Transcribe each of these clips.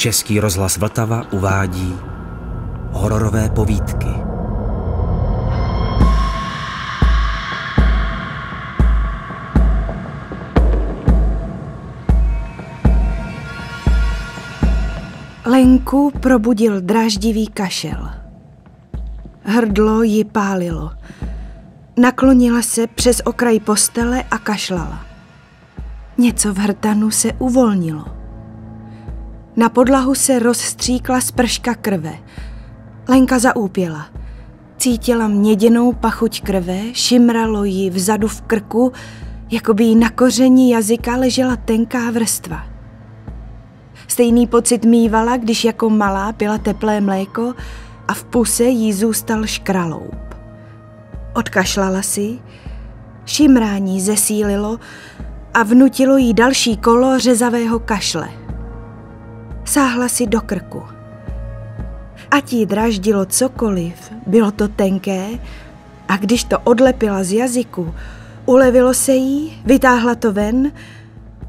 Český rozhlas Vltava uvádí hororové povídky. Lenku probudil dráždivý kašel. Hrdlo ji pálilo. Naklonila se přes okraj postele a kašlala. Něco v hrtanu se uvolnilo. Na podlahu se rozstříkla sprška krve. Lenka zaúpěla. Cítila měděnou pachuť krve, šimralo ji vzadu v krku, jako by jí na koření jazyka ležela tenká vrstva. Stejný pocit mývala, když jako malá pila teplé mléko a v puse jí zůstal škraloup. Odkašlala si, šimrání zesílilo a vnutilo jí další kolo řezavého kašle – sáhla si do krku. Ať jí draždilo cokoliv, bylo to tenké a když to odlepila z jazyku, ulevilo se jí, vytáhla to ven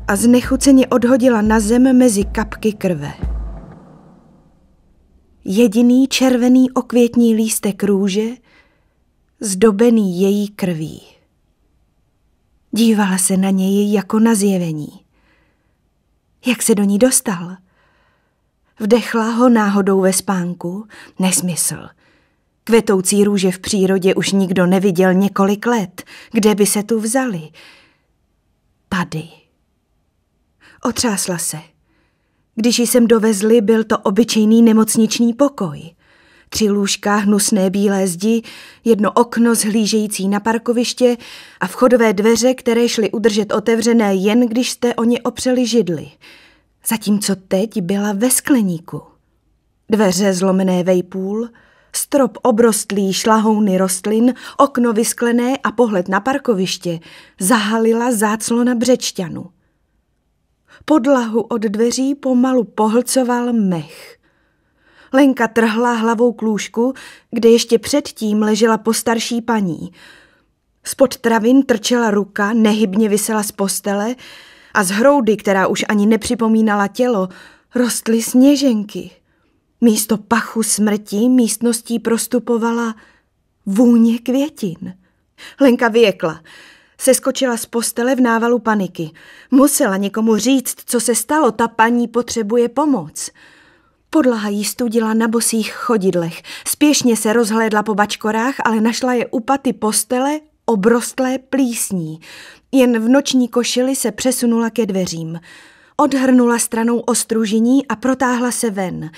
a znechuceně odhodila na zem mezi kapky krve. Jediný červený okvětní lístek růže, zdobený její krví. Dívala se na něj jako na zjevení. Jak se do ní dostal? Vdechla ho náhodou ve spánku? Nesmysl. Kvetoucí růže v přírodě už nikdo neviděl několik let. Kde by se tu vzali? Pady. Otřásla se. Když ji sem dovezli, byl to obyčejný nemocniční pokoj. Tři lůžka, hnusné bílé zdi, jedno okno zhlížející na parkoviště a vchodové dveře, které šly udržet otevřené jen, když jste o ně opřeli židly zatímco teď byla ve skleníku. Dveře zlomené vejpůl, strop obrostlý šlahouny rostlin, okno vysklené a pohled na parkoviště zahalila záclona břečťanu. Podlahu od dveří pomalu pohlcoval mech. Lenka trhla hlavou klůžku, kde ještě předtím ležela postarší paní. Spod travin trčela ruka, nehybně vysela z postele, a z hroudy, která už ani nepřipomínala tělo, rostly sněženky. Místo pachu smrti místností prostupovala vůně květin. Lenka vyjekla. Seskočila z postele v návalu paniky. Musela někomu říct, co se stalo, ta paní potřebuje pomoc. Podlaha jí studila na bosých chodidlech. Spěšně se rozhlédla po bačkorách, ale našla je u paty postele obrostlé plísní. Jen v noční košili se přesunula ke dveřím. Odhrnula stranou ostružení a protáhla se ven.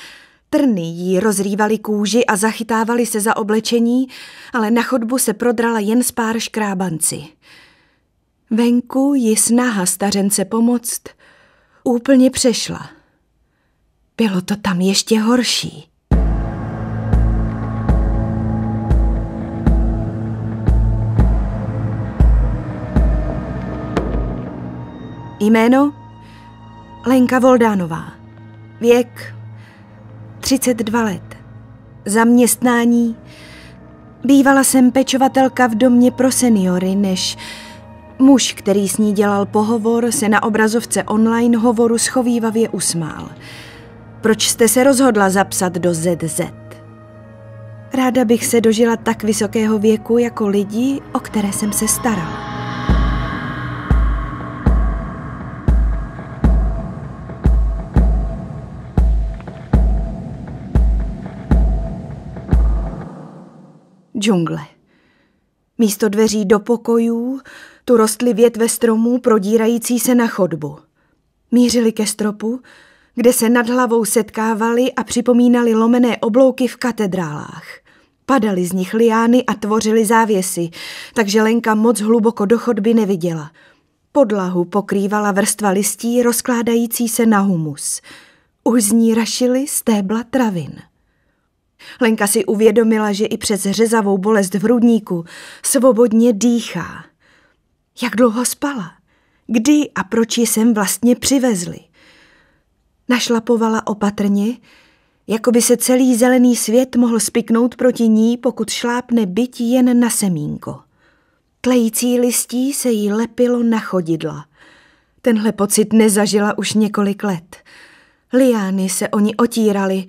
Trny jí rozrývaly kůži a zachytávaly se za oblečení, ale na chodbu se prodrala jen s pár škrábanci. Venku ji snaha stařence pomoct úplně přešla. Bylo to tam ještě horší. Jméno? Lenka Voldánová. Věk? 32 let. Zaměstnání? Bývala jsem pečovatelka v domě pro seniory, než muž, který s ní dělal pohovor, se na obrazovce online hovoru schovývavě usmál. Proč jste se rozhodla zapsat do ZZ? Ráda bych se dožila tak vysokého věku jako lidi, o které jsem se starala. džungle. Místo dveří do pokojů tu rostly větve stromů prodírající se na chodbu. Mířili ke stropu, kde se nad hlavou setkávali a připomínali lomené oblouky v katedrálách. Padaly z nich liány a tvořily závěsy, takže Lenka moc hluboko do chodby neviděla. Podlahu pokrývala vrstva listí rozkládající se na humus. Už z ní rašily stébla travin. Lenka si uvědomila, že i přes řezavou bolest v hrudníku svobodně dýchá. Jak dlouho spala? Kdy a proč ji sem vlastně přivezli? Našlapovala opatrně, jako by se celý zelený svět mohl spiknout proti ní, pokud šlápne byt jen na semínko. Tlející listí se jí lepilo na chodidla. Tenhle pocit nezažila už několik let. Liány se o ní otíraly,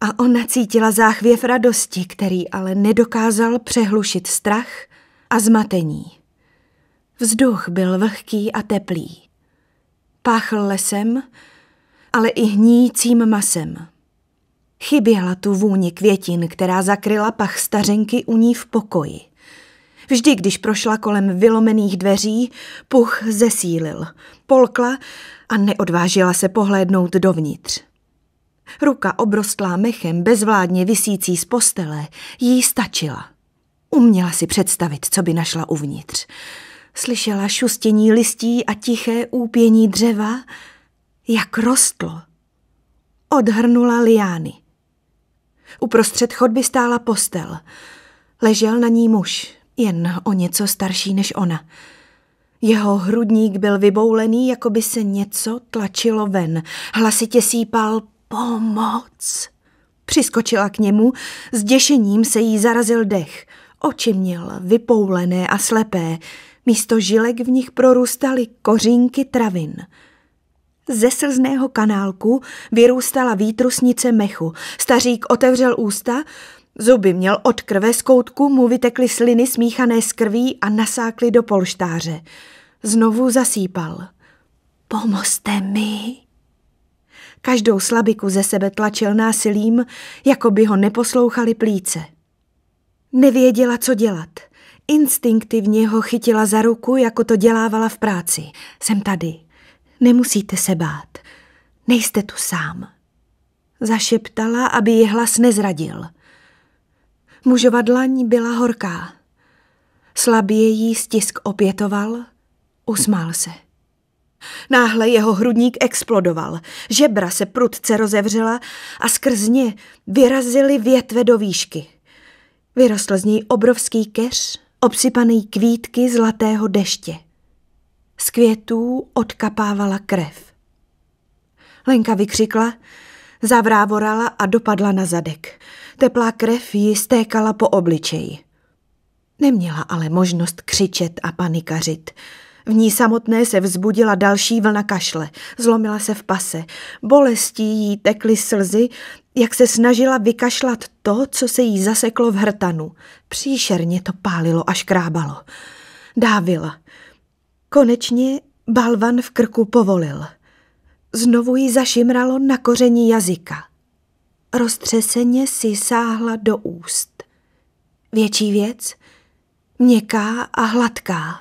a ona cítila záchvěv radosti, který ale nedokázal přehlušit strach a zmatení. Vzduch byl vlhký a teplý. Páchl lesem, ale i hnícím masem. Chyběla tu vůni květin, která zakryla pach stařenky u ní v pokoji. Vždy, když prošla kolem vylomených dveří, puch zesílil, polkla a neodvážila se pohlédnout dovnitř. Ruka obrostlá mechem, bezvládně vysící z postele, jí stačila. Uměla si představit, co by našla uvnitř. Slyšela šustění listí a tiché úpění dřeva, jak rostlo. Odhrnula liány. Uprostřed chodby stála postel. Ležel na ní muž, jen o něco starší než ona. Jeho hrudník byl vyboulený, jako by se něco tlačilo ven. Hlasitě sípal Pomoc! Přiskočila k němu, s děšením se jí zarazil dech. Oči měl vypoulené a slepé, místo žilek v nich prorůstaly kořínky travin. Ze slzného kanálku vyrůstala výtrusnice mechu. Stařík otevřel ústa, zuby měl od krve z koutku, mu vytekly sliny smíchané s krví a nasákly do polštáře. Znovu zasípal. Pomozte mi, Každou slabiku ze sebe tlačil násilím, jako by ho neposlouchali plíce. Nevěděla, co dělat. Instinktivně ho chytila za ruku, jako to dělávala v práci. Jsem tady. Nemusíte se bát. Nejste tu sám. Zašeptala, aby ji hlas nezradil. Mužova dlaň byla horká. Slabě jí stisk opětoval, usmál se. Náhle jeho hrudník explodoval, žebra se prudce rozevřela a skrz ně vyrazily větve do výšky. Vyrostl z něj obrovský keř, obsypaný kvítky zlatého deště. Z květů odkapávala krev. Lenka vykřikla, zavrávorala a dopadla na zadek. Teplá krev ji stékala po obličeji. Neměla ale možnost křičet a panikařit – v ní samotné se vzbudila další vlna kašle, zlomila se v pase. Bolestí jí tekly slzy, jak se snažila vykašlat to, co se jí zaseklo v hrtanu. Příšerně to pálilo a škrábalo. Dávila. Konečně balvan v krku povolil. Znovu jí zašimralo na koření jazyka. Roztřeseně si sáhla do úst. Větší věc? Měkká a hladká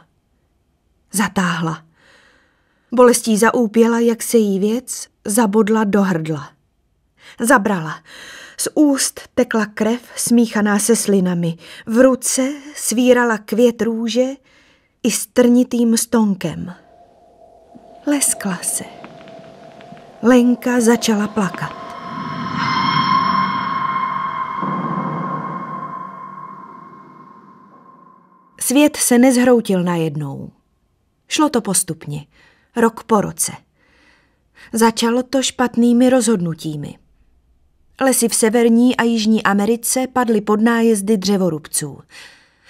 zatáhla. Bolestí zaúpěla, jak se jí věc zabodla do hrdla. Zabrala. Z úst tekla krev smíchaná se slinami. V ruce svírala květ růže i strnitým stonkem. Leskla se. Lenka začala plakat. Svět se nezhroutil najednou. Šlo to postupně, rok po roce. Začalo to špatnými rozhodnutími. Lesy v Severní a Jižní Americe padly pod nájezdy dřevorubců.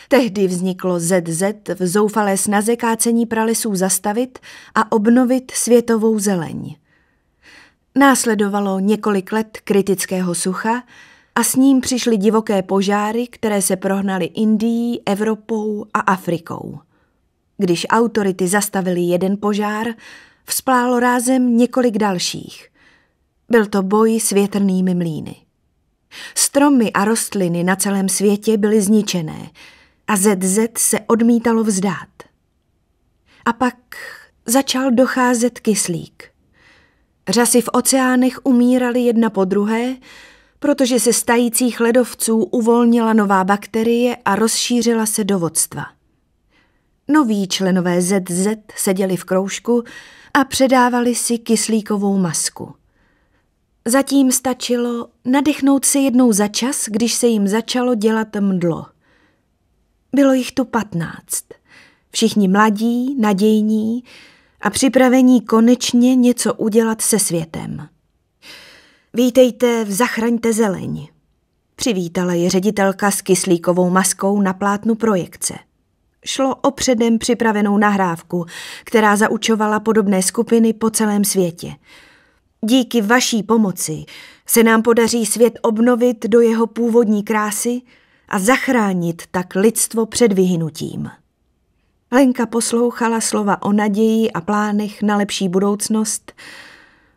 Tehdy vzniklo ZZ v zoufalé snaze kácení pralesů zastavit a obnovit světovou zeleň. Následovalo několik let kritického sucha a s ním přišly divoké požáry, které se prohnaly Indií, Evropou a Afrikou. Když autority zastavili jeden požár, vzplálo rázem několik dalších. Byl to boj s větrnými mlýny. Stromy a rostliny na celém světě byly zničené a ZZ se odmítalo vzdát. A pak začal docházet kyslík. Řasy v oceánech umíraly jedna po druhé, protože se stajících ledovců uvolnila nová bakterie a rozšířila se do vodstva. Noví členové ZZ seděli v kroužku a předávali si kyslíkovou masku. Zatím stačilo nadechnout se jednou za čas, když se jim začalo dělat mdlo. Bylo jich tu patnáct. Všichni mladí, nadějní a připravení konečně něco udělat se světem. Vítejte v Zachraňte zeleň. Přivítala je ředitelka s kyslíkovou maskou na plátnu projekce. Šlo o předem připravenou nahrávku, která zaučovala podobné skupiny po celém světě. Díky vaší pomoci se nám podaří svět obnovit do jeho původní krásy a zachránit tak lidstvo před vyhynutím. Lenka poslouchala slova o naději a plánech na lepší budoucnost,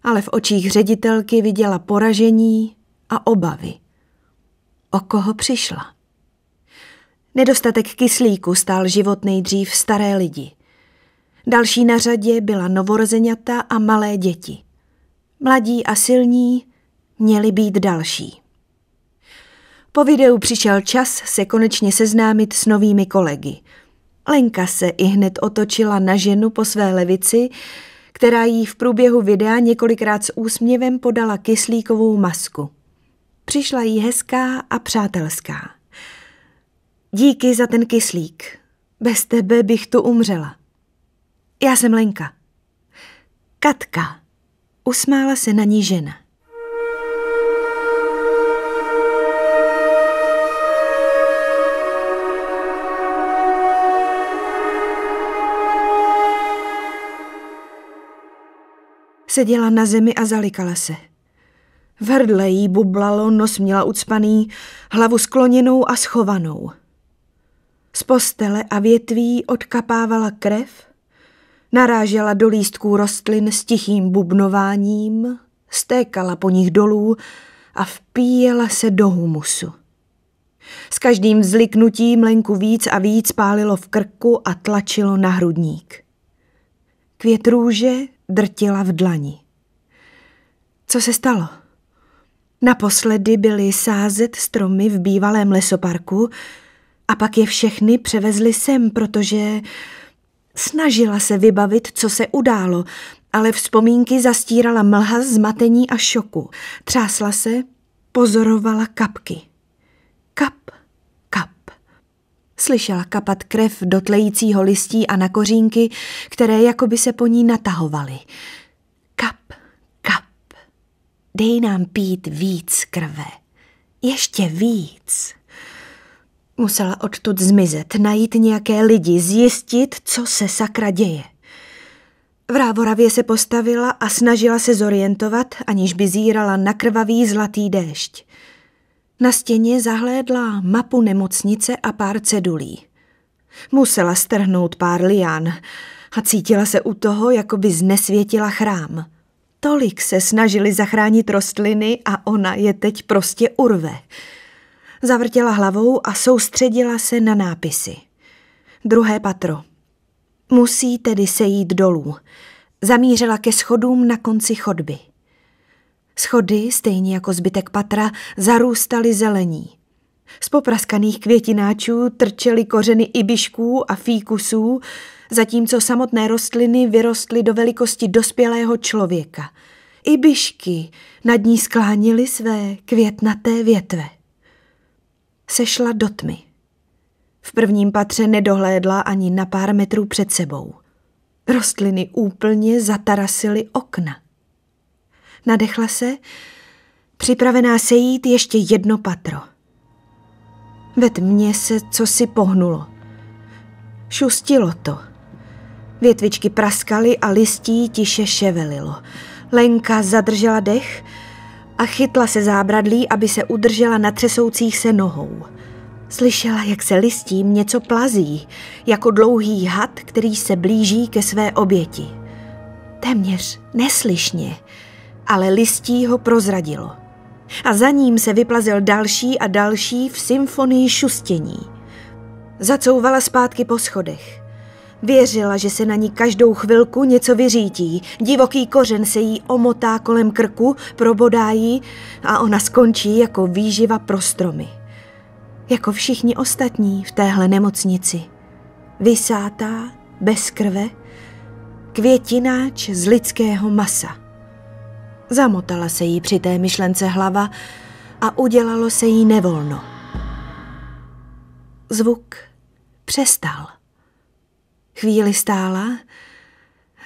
ale v očích ředitelky viděla poražení a obavy. O koho přišla? Nedostatek kyslíku stál život nejdřív staré lidi. Další na řadě byla novorozeňata a malé děti. Mladí a silní měli být další. Po videu přišel čas se konečně seznámit s novými kolegy. Lenka se i hned otočila na ženu po své levici, která jí v průběhu videa několikrát s úsměvem podala kyslíkovou masku. Přišla jí hezká a přátelská. Díky za ten kyslík. Bez tebe bych tu umřela. Já jsem Lenka. Katka. Usmála se na ní žena. Seděla na zemi a zalikala se. V hrdle jí bublalo, nos měla ucpaný, hlavu skloněnou a schovanou – z postele a větví odkapávala krev, narážela do lístků rostlin s tichým bubnováním, stékala po nich dolů a vpíjela se do humusu. S každým vzliknutím Lenku víc a víc pálilo v krku a tlačilo na hrudník. Květ růže drtila v dlani. Co se stalo? Naposledy byly sázet stromy v bývalém lesoparku, a pak je všechny převezli sem, protože snažila se vybavit, co se událo, ale vzpomínky zastírala mlha zmatení a šoku. Třásla se, pozorovala kapky. Kap, kap. Slyšela kapat krev do tlejícího listí a na kořínky, které jako by se po ní natahovaly. Kap, kap. Dej nám pít víc krve. Ještě víc. Musela odtud zmizet, najít nějaké lidi, zjistit, co se sakra děje. V Rávoravě se postavila a snažila se zorientovat, aniž by zírala na krvavý zlatý déšť. Na stěně zahlédla mapu nemocnice a pár cedulí. Musela strhnout pár lián a cítila se u toho, jako by znesvětila chrám. Tolik se snažili zachránit rostliny a ona je teď prostě urve – Zavrtěla hlavou a soustředila se na nápisy. Druhé patro. Musí tedy sejít dolů. Zamířila ke schodům na konci chodby. Schody, stejně jako zbytek patra, zarůstaly zelení. Z popraskaných květináčů trčely kořeny ibišků a fíkusů, zatímco samotné rostliny vyrostly do velikosti dospělého člověka. Ibišky nad ní sklánily své květnaté větve sešla do tmy. V prvním patře nedohlédla ani na pár metrů před sebou. Rostliny úplně zatarasily okna. Nadechla se, připravená sejít ještě jedno patro. Ve tmě se co si pohnulo. Šustilo to. Větvičky praskaly a listí tiše ševelilo. Lenka zadržela dech, a chytla se zábradlí, aby se udržela na třesoucích se nohou. Slyšela, jak se listím něco plazí, jako dlouhý had, který se blíží ke své oběti. Téměř neslyšně, ale listí ho prozradilo. A za ním se vyplazil další a další v symfonii šustění. Zacouvala zpátky po schodech. Věřila, že se na ní každou chvilku něco vyřítí. Divoký kořen se jí omotá kolem krku, probodá jí a ona skončí jako výživa pro stromy. Jako všichni ostatní v téhle nemocnici. Vysátá, bez krve, květináč z lidského masa. Zamotala se jí při té myšlence hlava a udělalo se jí nevolno. Zvuk přestal. Chvíli stála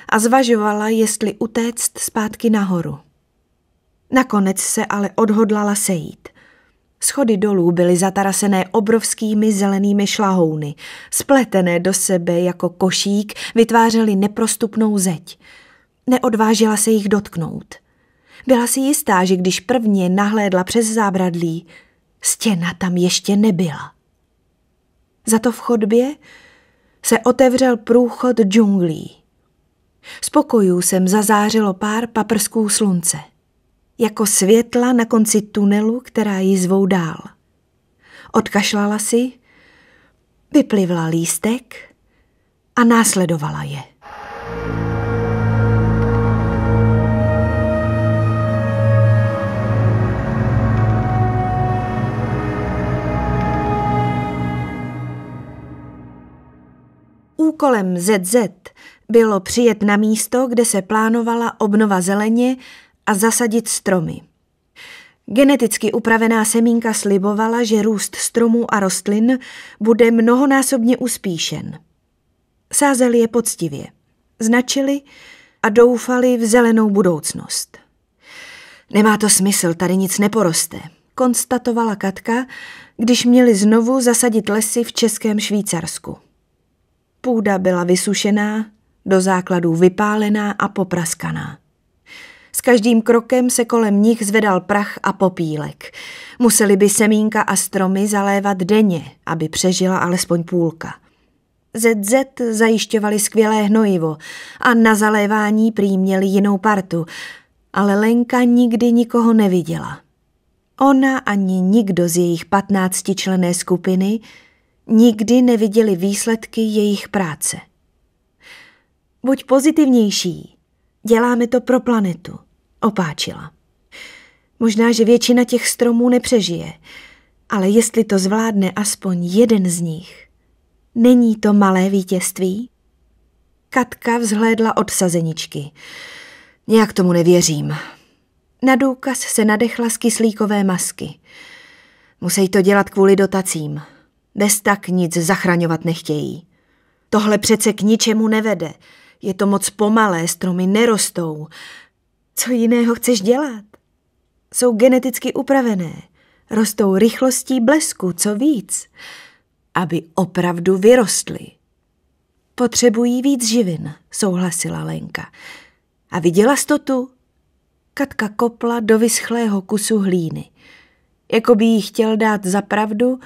a zvažovala, jestli utéct zpátky nahoru. Nakonec se ale odhodlala sejít. Schody dolů byly zatarasené obrovskými zelenými šlahouny. Spletené do sebe jako košík vytvářely neprostupnou zeď. Neodvážila se jich dotknout. Byla si jistá, že když prvně nahlédla přes zábradlí, stěna tam ještě nebyla. Za to v chodbě se otevřel průchod džunglí. Z pokojů jsem zazářilo pár paprsků slunce. Jako světla na konci tunelu, která ji zvou dál. Odkašlala si, vyplivla lístek a následovala je. Úkolem ZZ bylo přijet na místo, kde se plánovala obnova zeleně a zasadit stromy. Geneticky upravená semínka slibovala, že růst stromů a rostlin bude mnohonásobně uspíšen. Sázeli je poctivě, značili a doufali v zelenou budoucnost. Nemá to smysl, tady nic neporoste, konstatovala Katka, když měli znovu zasadit lesy v Českém Švýcarsku. Půda byla vysušená, do základů vypálená a popraskaná. S každým krokem se kolem nich zvedal prach a popílek. Museli by semínka a stromy zalévat denně, aby přežila alespoň půlka. ZZ zajišťovali skvělé hnojivo a na zalévání prý měli jinou partu, ale Lenka nikdy nikoho neviděla. Ona ani nikdo z jejich patnáctičlené skupiny nikdy neviděli výsledky jejich práce. Buď pozitivnější, děláme to pro planetu, opáčila. Možná, že většina těch stromů nepřežije, ale jestli to zvládne aspoň jeden z nich, není to malé vítězství? Katka vzhlédla od sazeničky. Nějak tomu nevěřím. Na důkaz se nadechla z kyslíkové masky. Musí to dělat kvůli dotacím. Bez tak nic zachraňovat nechtějí. Tohle přece k ničemu nevede. Je to moc pomalé, stromy nerostou. Co jiného chceš dělat? Jsou geneticky upravené. Rostou rychlostí blesku, co víc. Aby opravdu vyrostly. Potřebují víc živin, souhlasila Lenka. A viděla jsi to tu? Katka kopla do vyschlého kusu hlíny. Jako by jí chtěl dát za pravdu,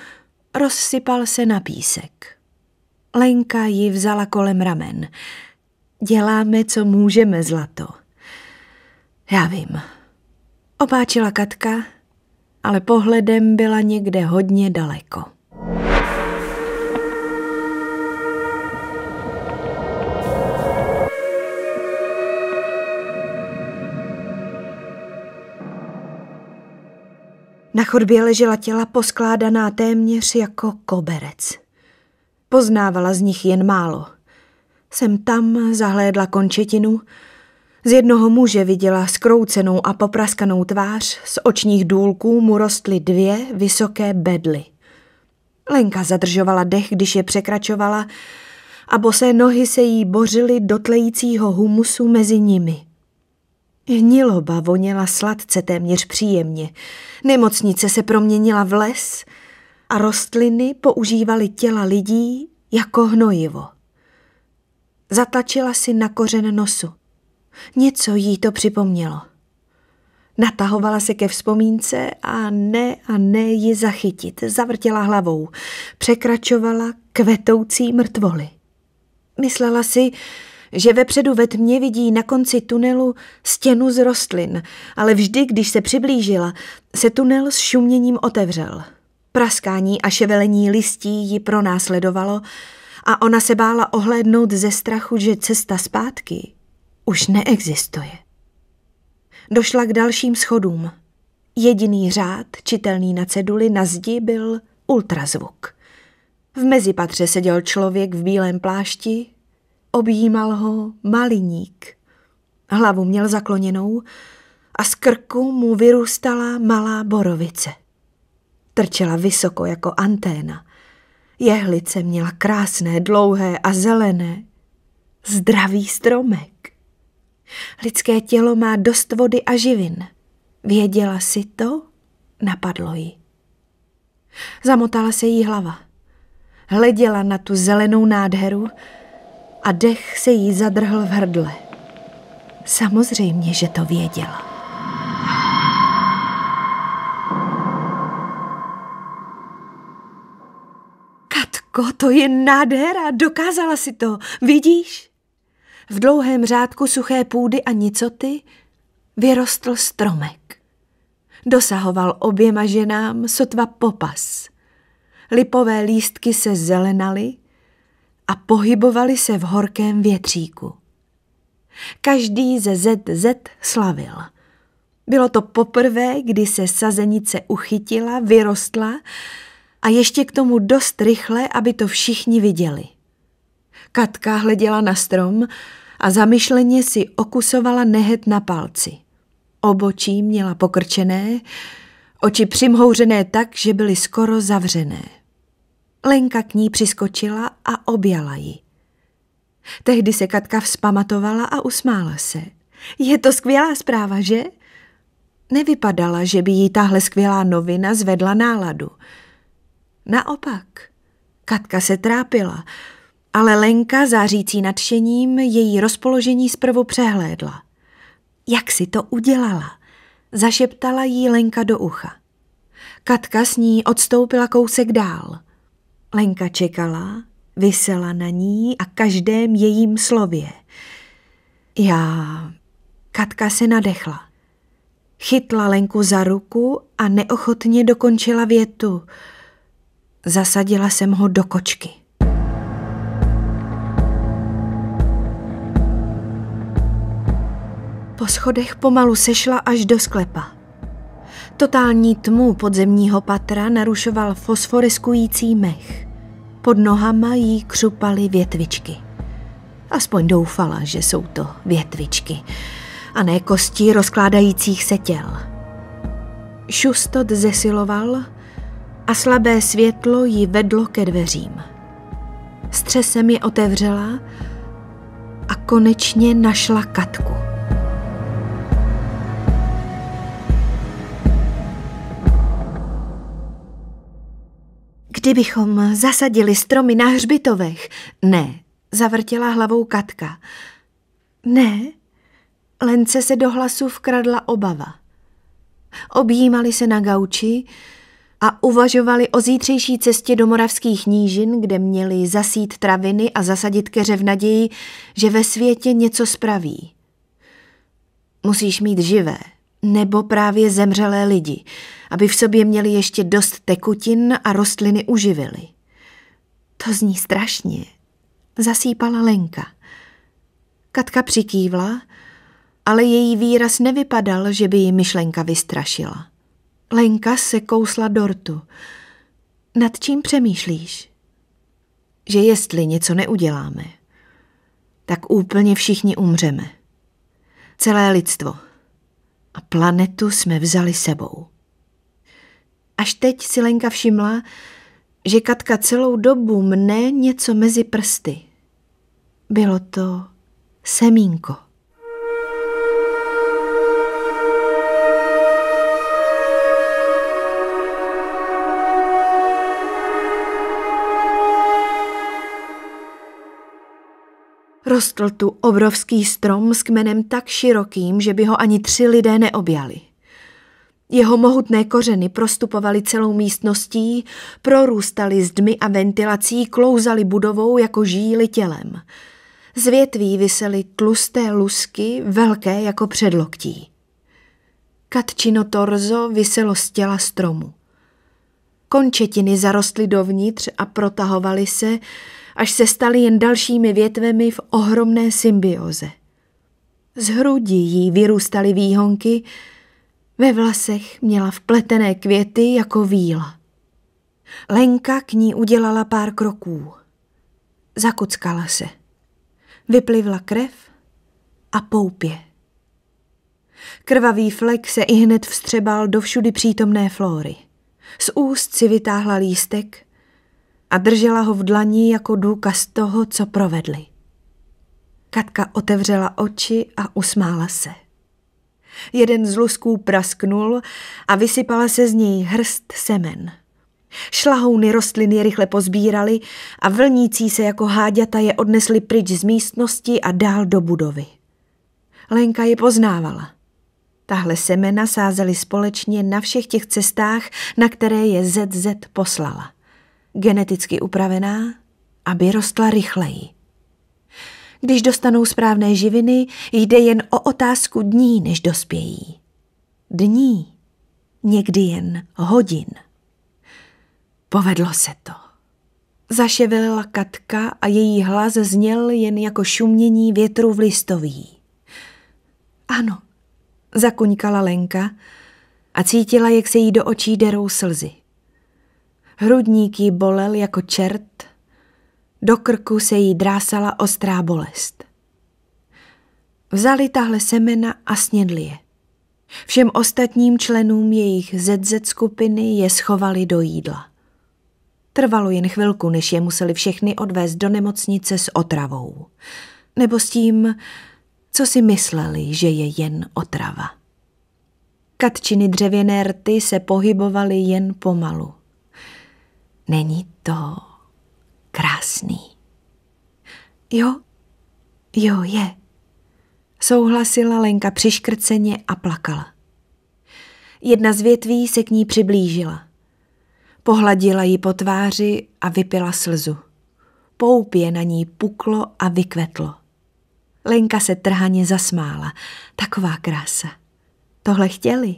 rozsypal se na písek. Lenka ji vzala kolem ramen. Děláme, co můžeme, zlato. Já vím. Opáčila Katka, ale pohledem byla někde hodně daleko. Na chodbě ležela těla poskládaná téměř jako koberec. Poznávala z nich jen málo. Jsem tam zahlédla končetinu, z jednoho muže viděla skroucenou a popraskanou tvář, z očních důlků mu rostly dvě vysoké bedly. Lenka zadržovala dech, když je překračovala, a bosé nohy se jí bořily do tlejícího humusu mezi nimi. Hniloba voněla sladce téměř příjemně. Nemocnice se proměnila v les a rostliny používaly těla lidí jako hnojivo. Zatlačila si na kořen nosu. Něco jí to připomnělo. Natahovala se ke vzpomínce a ne a ne ji zachytit. Zavrtěla hlavou. Překračovala kvetoucí mrtvoly. Myslela si, že vepředu ve tmě vidí na konci tunelu stěnu z rostlin, ale vždy, když se přiblížila, se tunel s šuměním otevřel. Praskání a ševelení listí ji pronásledovalo a ona se bála ohlédnout ze strachu, že cesta zpátky už neexistuje. Došla k dalším schodům. Jediný řád, čitelný na ceduli na zdi, byl ultrazvuk. V mezipatře seděl člověk v bílém plášti, Objímal ho maliník. Hlavu měl zakloněnou a z krku mu vyrůstala malá borovice. Trčela vysoko jako anténa. Jehlice měla krásné, dlouhé a zelené. Zdravý stromek. Lidské tělo má dost vody a živin. Věděla si to? Napadlo ji. Zamotala se jí hlava. Hleděla na tu zelenou nádheru, a dech se jí zadrhl v hrdle. Samozřejmě, že to věděla. Katko, to je nádhera, dokázala si to, vidíš? V dlouhém řádku suché půdy a nicoty vyrostl stromek. Dosahoval oběma ženám sotva popas. Lipové lístky se zelenaly, a pohybovali se v horkém větříku. Každý ze ZZ slavil. Bylo to poprvé, kdy se sazenice uchytila, vyrostla a ještě k tomu dost rychle, aby to všichni viděli. Katka hleděla na strom a zamyšleně si okusovala nehet na palci. Obočí měla pokrčené, oči přimhouřené tak, že byly skoro zavřené. Lenka k ní přiskočila a objala ji. Tehdy se Katka vzpamatovala a usmála se. Je to skvělá zpráva, že? Nevypadala, že by jí tahle skvělá novina zvedla náladu. Naopak, Katka se trápila, ale Lenka, zářící nadšením, její rozpoložení zprvu přehlédla. Jak si to udělala? Zašeptala jí Lenka do ucha. Katka s ní odstoupila kousek dál. Lenka čekala, vysela na ní a každém jejím slově. Já... Katka se nadechla. Chytla Lenku za ruku a neochotně dokončila větu. Zasadila jsem ho do kočky. Po schodech pomalu sešla až do sklepa. Totální tmu podzemního patra narušoval fosforiskující mech. Pod nohama jí křupaly větvičky. Aspoň doufala, že jsou to větvičky a ne kosti rozkládajících se těl. Šustot zesiloval a slabé světlo ji vedlo ke dveřím. Střesem je otevřela a konečně našla Katku. Kdybychom zasadili stromy na hřbitovech. Ne, zavrtěla hlavou Katka. Ne, Lence se do hlasu vkradla obava. Objímali se na gauči a uvažovali o zítřejší cestě do moravských nížin, kde měli zasít traviny a zasadit keře v naději, že ve světě něco spraví. Musíš mít živé, nebo právě zemřelé lidi, aby v sobě měli ještě dost tekutin a rostliny uživily. To zní strašně. Zasípala Lenka. Katka přikývla, ale její výraz nevypadal, že by ji myšlenka vystrašila. Lenka se kousla dortu. Nad čím přemýšlíš? Že jestli něco neuděláme, tak úplně všichni umřeme. Celé lidstvo – a planetu jsme vzali sebou. Až teď si Lenka všimla, že Katka celou dobu mne něco mezi prsty. Bylo to semínko. Vyrostl tu obrovský strom s kmenem tak širokým, že by ho ani tři lidé neobjali. Jeho mohutné kořeny prostupovaly celou místností, prorůstaly zdmi a ventilací, klouzaly budovou jako žíly tělem. Z větví visely tlusté lusky, velké jako předloktí. Katčino torzo vyselo z těla stromu. Končetiny zarostly dovnitř a protahovaly se, až se staly jen dalšími větvemi v ohromné symbioze. Z hrudi jí vyrůstaly výhonky, ve vlasech měla vpletené květy jako víla. Lenka k ní udělala pár kroků. Zakuckala se. Vyplivla krev a poupě. Krvavý flek se i hned vstřebal do všudy přítomné flóry. Z úst si vytáhla lístek a držela ho v dlaní jako důkaz toho, co provedli. Katka otevřela oči a usmála se. Jeden z lusků prasknul a vysypala se z něj hrst semen. Šlahouny rostlin je rychle pozbírali a vlnící se jako háďata je odnesli pryč z místnosti a dál do budovy. Lenka je poznávala. Tahle semena sázeli společně na všech těch cestách, na které je ZZ poslala geneticky upravená, aby rostla rychleji. Když dostanou správné živiny, jde jen o otázku dní, než dospějí. Dní, někdy jen hodin. Povedlo se to. Zaševelila Katka a její hlas zněl jen jako šumění větru v listoví. Ano, zakuňkala Lenka a cítila, jak se jí do očí derou slzy. Hrudník jí bolel jako čert, do krku se jí drásala ostrá bolest. Vzali tahle semena a snědli je. Všem ostatním členům jejich ZZ skupiny je schovali do jídla. Trvalo jen chvilku, než je museli všechny odvést do nemocnice s otravou. Nebo s tím, co si mysleli, že je jen otrava. Katčiny dřevěné rty se pohybovaly jen pomalu. Není to krásný? Jo, jo, je. Souhlasila Lenka přiškrceně a plakala. Jedna z větví se k ní přiblížila. Pohladila ji po tváři a vypila slzu. Poupě na ní puklo a vykvetlo. Lenka se trhaně zasmála. Taková krása. Tohle chtěli.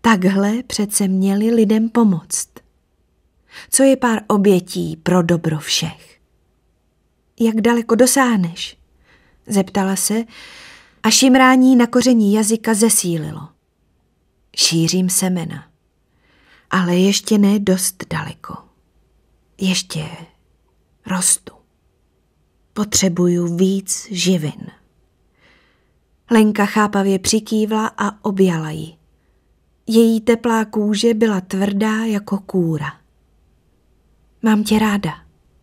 Takhle přece měli lidem pomoct. Co je pár obětí pro dobro všech? Jak daleko dosáhneš? Zeptala se a šimrání na koření jazyka zesílilo. Šířím semena, ale ještě ne dost daleko. Ještě rostu. Potřebuju víc živin. Lenka chápavě přikývla a objala ji. Její teplá kůže byla tvrdá jako kůra. Mám tě ráda,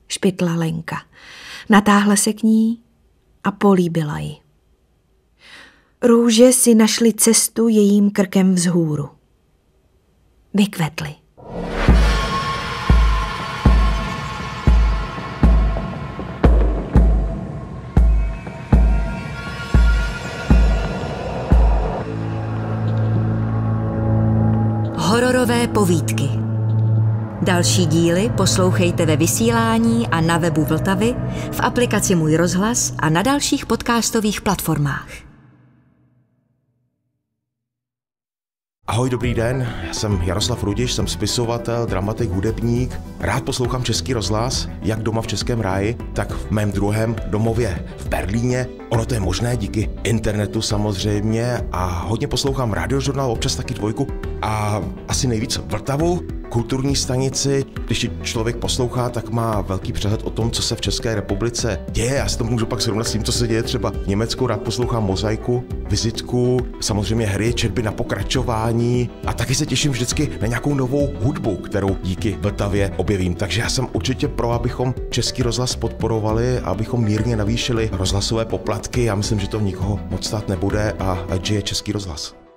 špitla Lenka. Natáhla se k ní a políbila ji. Růže si našly cestu jejím krkem vzhůru. Vykvetly. Hororové povídky Další díly poslouchejte ve vysílání a na webu Vltavy, v aplikaci Můj rozhlas a na dalších podcastových platformách. Ahoj, dobrý den, já jsem Jaroslav Rudiš, jsem spisovatel, dramatik, hudebník. Rád poslouchám Český rozhlas, jak doma v Českém ráji, tak v mém druhém domově v Berlíně. Ono to je možné díky internetu samozřejmě a hodně poslouchám radiožurnál, občas taky dvojku a asi nejvíc Vltavu kulturní stanici, když člověk poslouchá, tak má velký přehled o tom, co se v České republice děje. Já si to můžu pak srovnat s tím, co se děje třeba v Německu. Rád poslouchám mozaiku, vizitku, samozřejmě hry, četby na pokračování a taky se těším vždycky na nějakou novou hudbu, kterou díky Vltavě objevím. Takže já jsem určitě pro, abychom český rozhlas podporovali, abychom mírně navýšili rozhlasové poplatky. Já myslím, že to nikoho moc stát nebude a je český rozhlas.